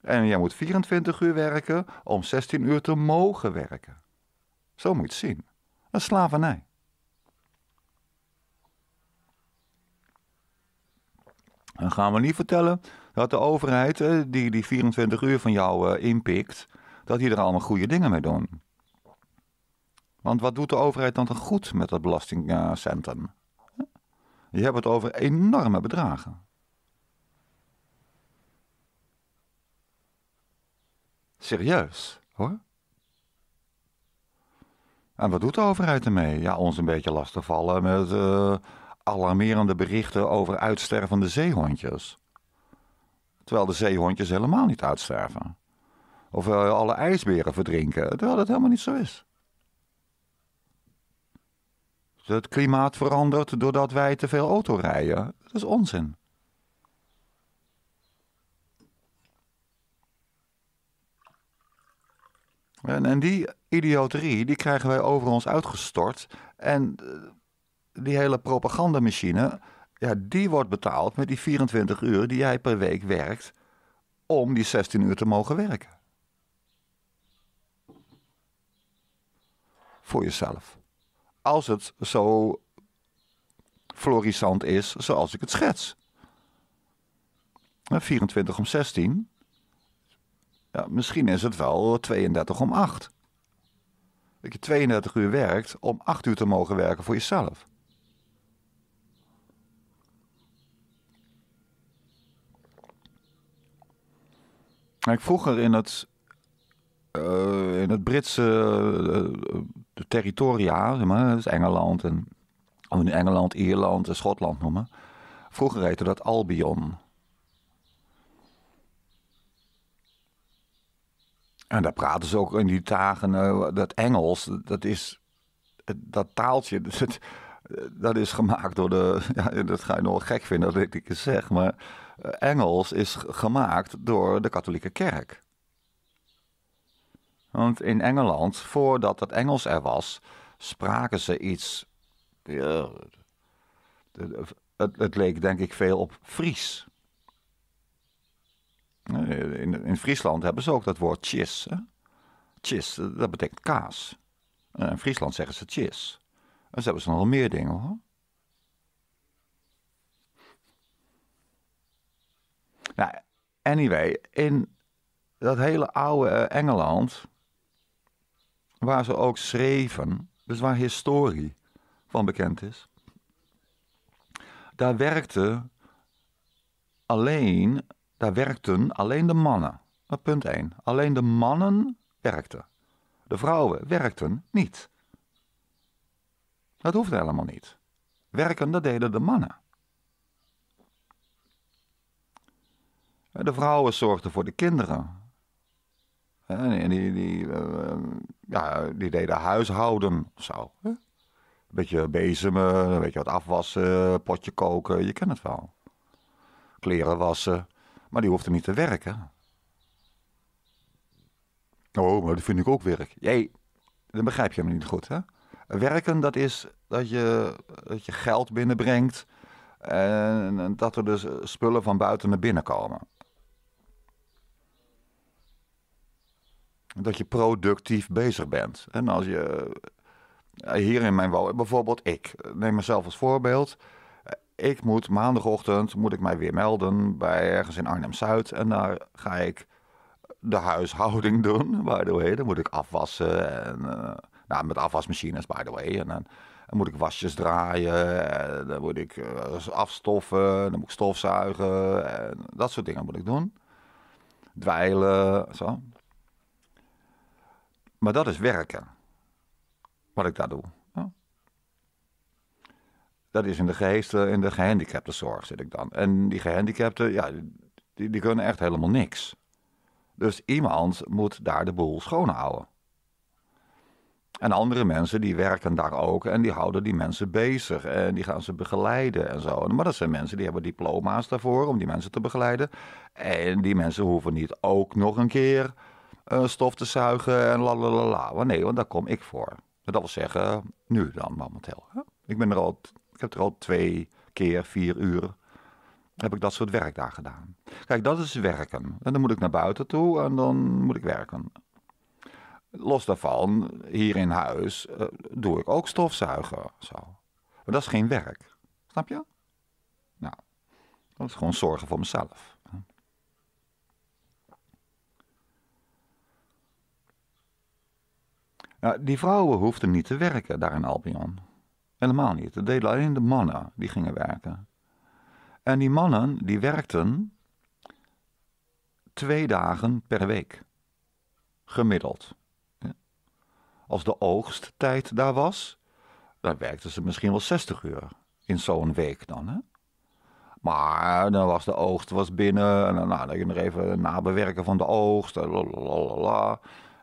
En jij moet 24 uur werken om 16 uur te mogen werken. Zo moet je het zien. Dat slavernij. Dan gaan we niet vertellen dat de overheid eh, die die 24 uur van jou eh, inpikt, dat die er allemaal goede dingen mee doen. Want wat doet de overheid dan toch goed met dat belastingcentrum? Je hebt het over enorme bedragen. Serieus, hoor. En wat doet de overheid ermee? Ja, ons een beetje lastigvallen met uh, alarmerende berichten over uitstervende zeehondjes. Terwijl de zeehondjes helemaal niet uitsterven. Of eh, alle ijsberen verdrinken, terwijl dat helemaal niet zo is. Het klimaat verandert doordat wij te veel auto rijden. Dat is onzin. En, en die idioterie, die krijgen wij over ons uitgestort. En eh, die hele propagandamachine, ja, die wordt betaald met die 24 uur die jij per week werkt om die 16 uur te mogen werken. Voor jezelf. Als het zo florissant is zoals ik het schets. 24 eh, om 16 ja, misschien is het wel 32 om 8. Dat je 32 uur werkt om 8 uur te mogen werken voor jezelf. Ik vroeger in het, uh, in het Britse eh, territoria, zeg maar, dus Engeland en oh, Engeland, Ierland en Schotland noemen. Vroeger heette dat Albion. En daar praten ze ook in die dagen, eh, dat Engels, dat is, dat taaltje, dat, dat is gemaakt door de, ja, dat ga je nog gek vinden dat ik het zeg, maar eh, Engels is gemaakt door de katholieke kerk. Want in Engeland, voordat dat Engels er was, spraken ze iets, ja, het, het leek denk ik veel op Fries. Eh, in, in Friesland hebben ze ook dat woord chis. Hè? dat betekent kaas. Eh, in Friesland zeggen ze chis. En ze hebben ze nogal meer dingen hoor. Nou, anyway, in dat hele oude eh, Engeland, waar ze ook schreven, dus waar historie van bekend is, daar werkte alleen daar werkten alleen de mannen. punt 1. Alleen de mannen werkten. De vrouwen werkten niet. Dat hoeft helemaal niet. Werken, dat deden de mannen. De vrouwen zorgden voor de kinderen. En die, die, eh, eh, ja, die deden huishouden zo. Een beetje bezemen, een beetje wat afwassen, potje koken, je kent het wel. Kleren wassen. Maar die hoeft er niet te werken. Oh, maar dat vind ik ook werk. Jij, dan begrijp je me niet goed, hè? Werken, dat is dat je, dat je geld binnenbrengt. En dat er dus spullen van buiten naar binnen komen. Dat je productief bezig bent. En als je eh, hier in mijn woning, bijvoorbeeld ik, neem mezelf als voorbeeld ik moet maandagochtend moet ik mij weer melden bij ergens in Arnhem-Zuid. En daar ga ik de huishouding doen, by the way. Dan moet ik afwassen. En, eh, nou, met afwasmachines, by the way. En dan, moet ik wasjes draaien. En dan moet ik eh, afstoffen. Dan moet ik stofzuigen. En dat soort dingen moet ik doen. Dweilen, zo. Maar dat is werken. Wat ik daar doe. Dat is in de geest, eh, in de gehandicaptenzorg zit ik dan. En die gehandicapten, ja, die, die kunnen echt helemaal niks. Dus iemand moet daar de boel schoonhouden. En andere mensen die werken daar ook en die houden die mensen bezig en die gaan ze begeleiden en zo. Maar dat zijn mensen die hebben diploma's daarvoor om die mensen te begeleiden. En die mensen hoeven niet ook nog een keer eh, stof te zuigen en la la la la. Nee, want daar kom ik voor. Dat wil zeggen, nu dan momenteel. Ik ben er al ik heb er al twee keer vier uur heb ik dat soort werk daar gedaan. Kijk, dat is werken. En dan moet ik naar buiten toe en dan moet ik werken. Los daarvan, hier in huis eh, doe ik ook stofzuigen. Zo. Maar dat is geen werk. Snap je? Nou, dat is gewoon zorgen voor mezelf. Nou, die vrouwen hoefden niet te werken daar in Albion. Helemaal niet. Dat deden alleen de mannen die gingen werken. En die mannen die werkten twee dagen per week. Gemiddeld. Als de oogsttijd daar was, dan werkten ze misschien wel 60 uur in zo'n week dan. Hè? Maar dan was de oogst was binnen. En dan, nou, dan nog even nabewerken van de oogst.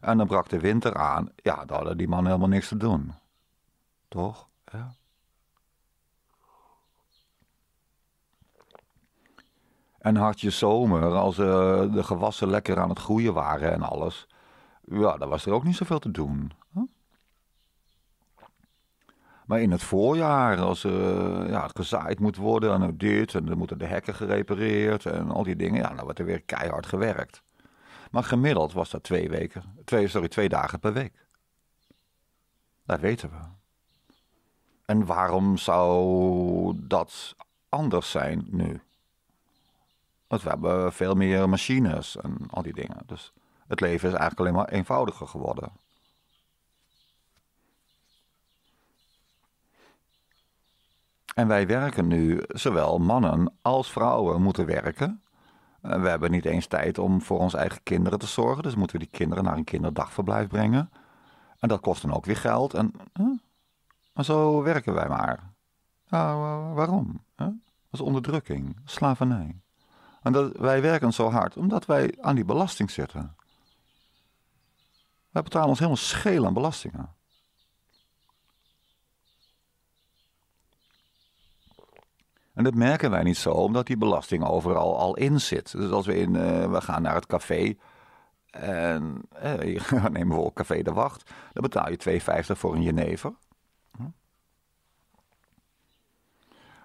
En dan brak de winter aan. Ja, dan hadden die mannen helemaal niks te doen. Toch? Ja. En had je zomer, als eh, de gewassen lekker aan het groeien waren en alles. Ja, dan was er ook niet zoveel te doen. Maar in het voorjaar, als uh, ja, het gezaaid moet worden en dit, en dan moeten de hekken gerepareerd en al die dingen, ja, dan wordt er weer keihard gewerkt. Maar gemiddeld was dat twee weken, twee, sorry, twee dagen per week. Dat weten we. En waarom zou dat anders zijn nu? Want we hebben veel meer machines en al die dingen. Dus het leven is eigenlijk alleen maar eenvoudiger geworden. En wij werken nu, zowel mannen als vrouwen moeten werken. We hebben niet eens tijd om voor onze eigen kinderen te zorgen. Dus moeten we die kinderen naar een kinderdagverblijf brengen. En dat kost dan ook weer geld. En, maar zo werken wij maar. waarom? Dat is onderdrukking, slavernij. En dat, wij werken zo hard omdat wij aan die belasting zitten. Wij betalen ons helemaal scheel aan belastingen. En dat merken wij niet zo, omdat die belasting overal al in zit. Dus als we in, eh, we gaan naar het café, en eh, nemen we ook Café de Wacht. Dan betaal je 2,50 voor een jenever.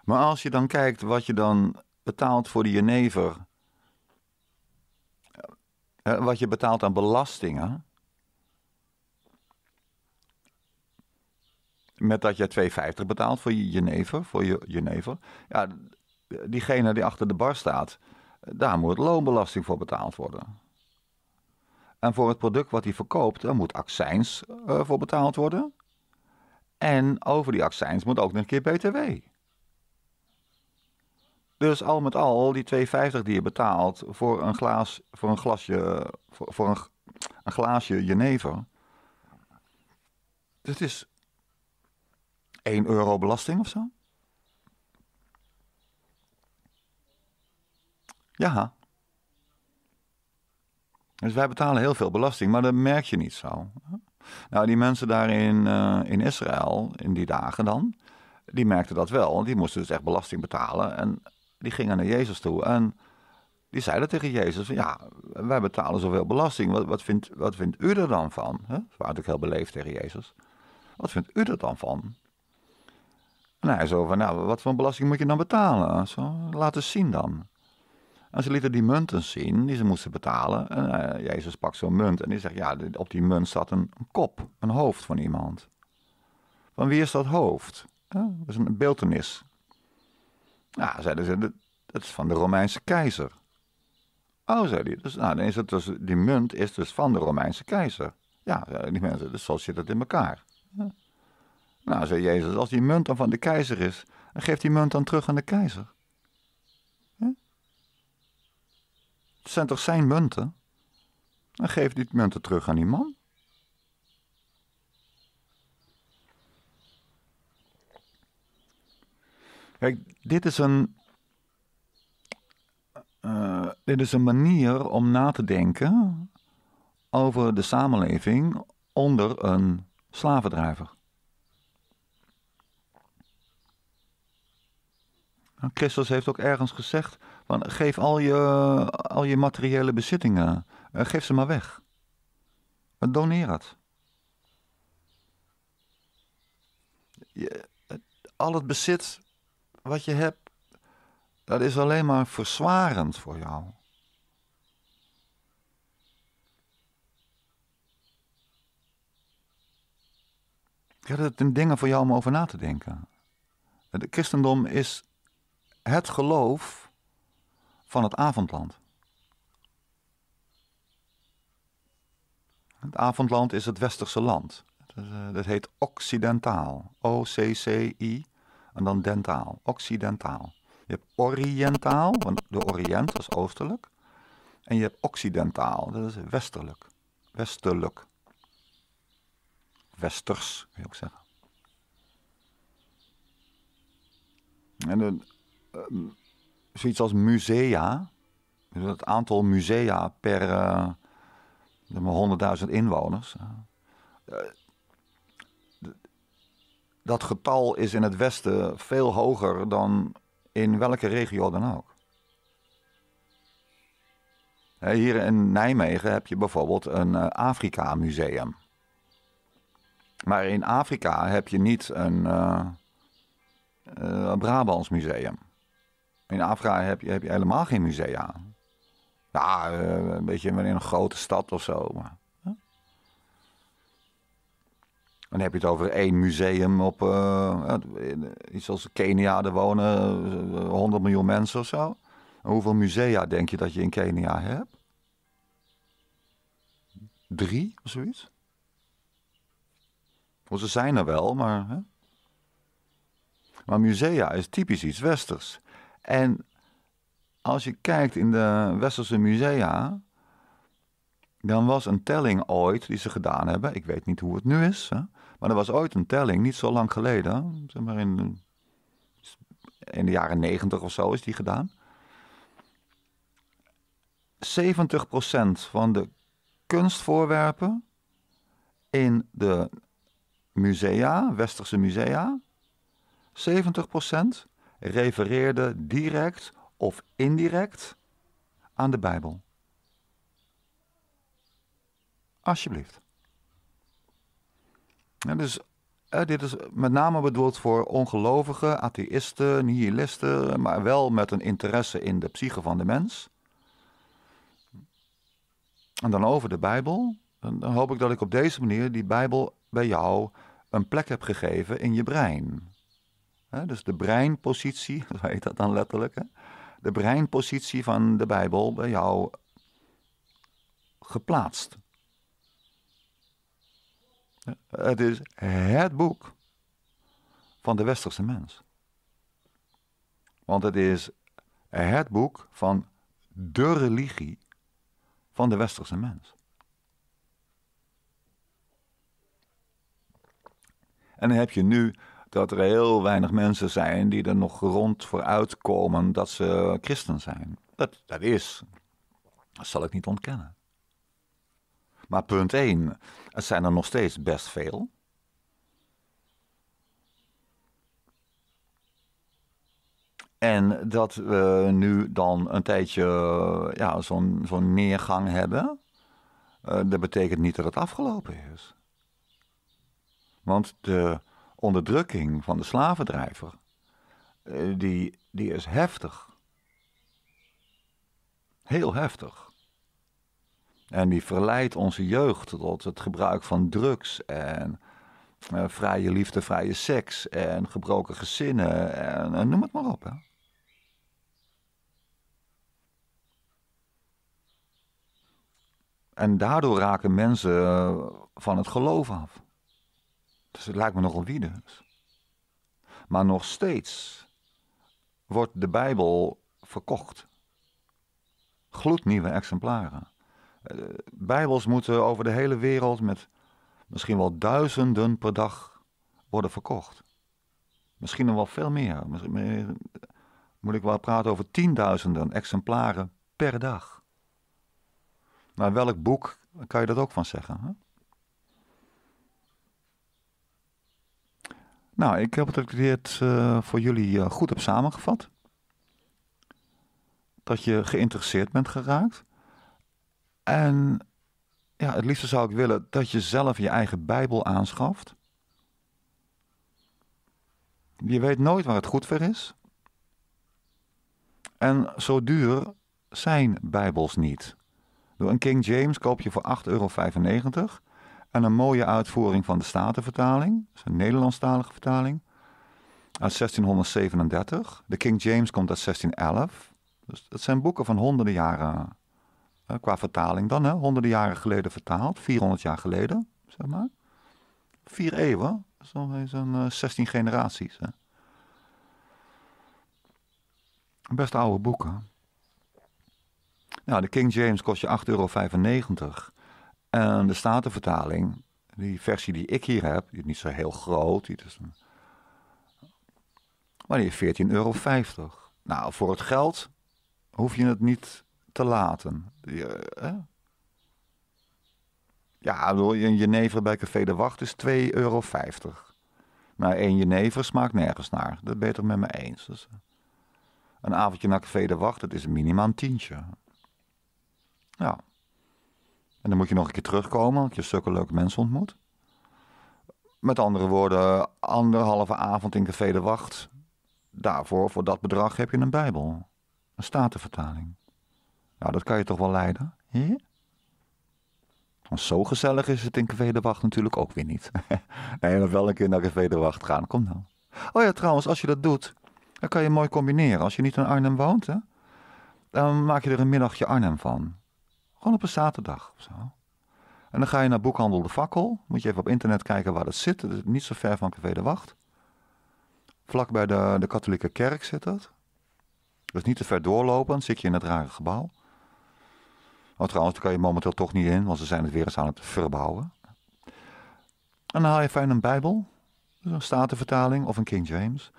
Maar als je dan kijkt wat je dan betaalt voor de jenever, eh, eh, wat je betaalt aan belastingen, met dat je 2,50 betaalt voor je jenever, voor je jenever, ja, diegene die achter de bar staat, daar moet loonbelasting voor betaald worden. En voor het product wat hij verkoopt, daar moet accijns eh, voor betaald worden. En over die accijns moet ook nog een keer BTW. Dus al met al, die 2,50 die je betaalt voor een, glas voor een glasje, voor, een, een, glaasje jenever. Dat is 1 euro belasting of zo. Ja. Dus wij betalen heel veel belasting, maar dat merk je niet zo. Nou, die mensen daar in, eh, in Israël, in die dagen dan, die merkten dat wel. Die moesten dus echt belasting betalen. En die gingen naar Jezus toe en die zeiden tegen Jezus: Ja, wij betalen zoveel belasting, wat, wat, vindt, wat vindt u er dan van? Ze Dat was natuurlijk heel beleefd tegen Jezus. Wat vindt u er dan van? En hij zo van, nou, wat voor belasting moet je dan betalen? Zo, laat eens zien dan. En ze lieten die munten zien die ze moesten betalen. En eh, Jezus pakt zo'n munt en die zegt, ja, op die munt zat een, een, kop, een hoofd van iemand. Van wie is dat hoofd? Dat is een beeldenis nou, zeiden ze, dat is van de Romeinse keizer. Oh, zei hij. Dus, nou, is dus, die munt is dus van de Romeinse keizer. Ja, die mensen, dus zo zit het in elkaar. Ja. Nou, zei Jezus, als die munt dan van de keizer is, dan geef die munt dan terug aan de keizer. Ja. Het zijn toch zijn munten? Dan geef die munten terug aan die man. Kijk, dit is een. Eh, dit is een manier om na te denken over de samenleving onder een slavendrijver. Nou, Christus heeft ook ergens gezegd: van, geef al je, al je materiële bezittingen, eh, geef ze maar weg. Doneer het. Je, al het bezit wat je hebt, dat is alleen maar verzwarend voor jou. Ja, dat zijn dingen voor jou om over na te denken. Het christendom is het geloof van het avondland. Het avondland is het westerse land. Dat eh, heet Occidentaal. O-C-C-I en dan dentaal, occidentaal. Je hebt oriëntaal, want de Oriënt is oostelijk. En je hebt occidentaal, dat is westelijk. westerlijk, Westers, kun je ook zeggen. En een, ehm, zoiets als musea, dus het aantal musea per uh, eh, 100.000 inwoners dat getal is in het Westen veel hoger dan in welke regio dan ook. Hier in Nijmegen heb je bijvoorbeeld een eh, Afrika-museum. Maar in Afrika heb je niet een uh, Brabants museum. In Afrika heb je, heb je helemaal geen musea. Ja, nou, een beetje in een grote stad of zo. Maar... Dan heb je het over één museum op uh, iets als Kenia. Er wonen 100 eh, miljoen mensen of zo. hoeveel musea denk je dat je in Kenia hebt? Drie of zoiets? Want ze zijn er wel, maar. Hè? Maar musea is typisch iets westers. En als je kijkt in de westerse musea, dan was een telling ooit die ze gedaan hebben. Ik weet niet hoe het nu is. Hè? Maar er was ooit een telling, niet zo lang geleden, zeg maar in, de jaren negentig of zo is die gedaan. 70% van de kunstvoorwerpen in de musea, westerse musea, 70% refereerde direct of indirect aan de Bijbel. Alsjeblieft dus dit is met name bedoeld voor ongelovigen, atheïsten, nihilisten, maar wel met een interesse in de psyche van de mens. En dan over de Bijbel. dan hoop ik dat ik op deze manier die Bijbel bij jou een plek heb gegeven in je brein. dus de breinpositie, hoe heet dat dan letterlijk. De breinpositie van de Bijbel bij jou geplaatst. Het is het boek van de westerse mens. Want het is het boek van de religie van de westerse mens. En dan heb je nu dat er heel weinig mensen zijn die er nog rond voor uitkomen dat ze christen zijn. Dat, dat is. Dat zal ik niet ontkennen. Maar punt 1, het zijn er nog steeds best veel. En dat we nu dan een tijdje ja, zo'n zo'n neergang hebben, eh, dat betekent niet dat het afgelopen is. Want de onderdrukking van de slavendrijver, eh, die, die is heftig. Heel heftig. En die verleidt onze jeugd tot het gebruik van drugs en eh, vrije liefde, vrije seks en gebroken gezinnen en, noem het maar op. Hè? En daardoor raken mensen eh, van het geloof af. Dus het lijkt me nogal wie dus. Maar nog steeds wordt de Bijbel verkocht. Gloednieuwe exemplaren. Eh, Bijbels moeten over de hele wereld met misschien wel duizenden per dag worden verkocht. Misschien nog wel veel meer. Misschien moet ik wel praten over tienduizenden exemplaren per dag. Maar nou, welk boek kan je dat ook van zeggen? Hè? Nou, ik heb het dit uh, eh, voor jullie eh, goed op samengevat. Dat je geïnteresseerd bent geraakt. En ja, het liefste zou ik willen dat je zelf je eigen Bijbel aanschaft. Je weet nooit waar het goed voor is. En zo duur zijn Bijbels niet. Door een King James koop je voor 8,95 euro en een mooie uitvoering van de Statenvertaling, dat is een Nederlandstalige vertaling, uit 1637. De King James komt uit 1611. Dus dat zijn boeken van honderden jaren eh, qua vertaling dan, hè, honderden jaren geleden vertaald, 400 jaar geleden, zeg maar. Vier eeuwen, zo'n uh, 16 generaties. Hè. Best oude boeken. Nou, de King James kost je 8,95 euro. En de Statenvertaling, die versie die ik hier heb, die is niet zo heel groot, die is een... maar die is 14,50 euro. Nou, voor het geld hoef je het niet te laten. Ja, een jenever bij Café de Wacht is 2,50 euro. Maar één jenever smaakt nergens naar. Dat ben je het met me eens. Eh, een avondje naar Café de Wacht, dat is minimaal een tientje. Ja. En dan moet je nog een keer terugkomen, want je zulke leuke mensen ontmoet. Met andere woorden, anderhalve avond in Café de Wacht. Daarvoor, voor dat bedrag, heb je een Bijbel. Een statenvertaling. Nou, dat kan je toch wel leiden? Want zo gezellig is het in Café de Wacht natuurlijk ook weer niet. nee, maar wel een keer naar Café de Wacht gaan. Kom nou. Oh ja, trouwens, als je dat doet, dan kan je mooi combineren. Als je niet in Arnhem woont, hè, dan maak je er een middagje Arnhem van. Gewoon op een zaterdag of zo. En dan ga je naar boekhandel De Fakkel. Moet je even op internet kijken waar dat zit. Dat is niet zo ver van Café de Wacht. Vlak bij de, de katholieke kerk zit dat. Dus niet te ver doorlopen, zit je in het rare gebouw. Maar trouwens, daar kan je momenteel toch niet in, want ze zijn het weer eens aan het verbouwen. En dan haal je fijn een Bijbel, dus een Statenvertaling of een King James.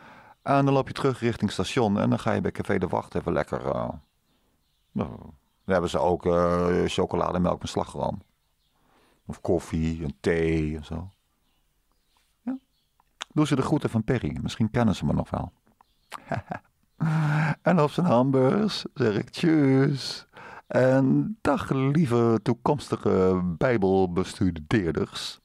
En dan loop je terug richting station en dan ga je bij Café de Wacht even lekker... Eh, nou, dan hebben ze ook uh, eh, chocolade, melk met slagroom. Of koffie, een thee en zo. Ja. Doe ze de groeten van Perry. Misschien kennen ze me nog wel. en op zijn hamburgers zeg ik tjus. En dag lieve toekomstige Bijbelbestudeerders.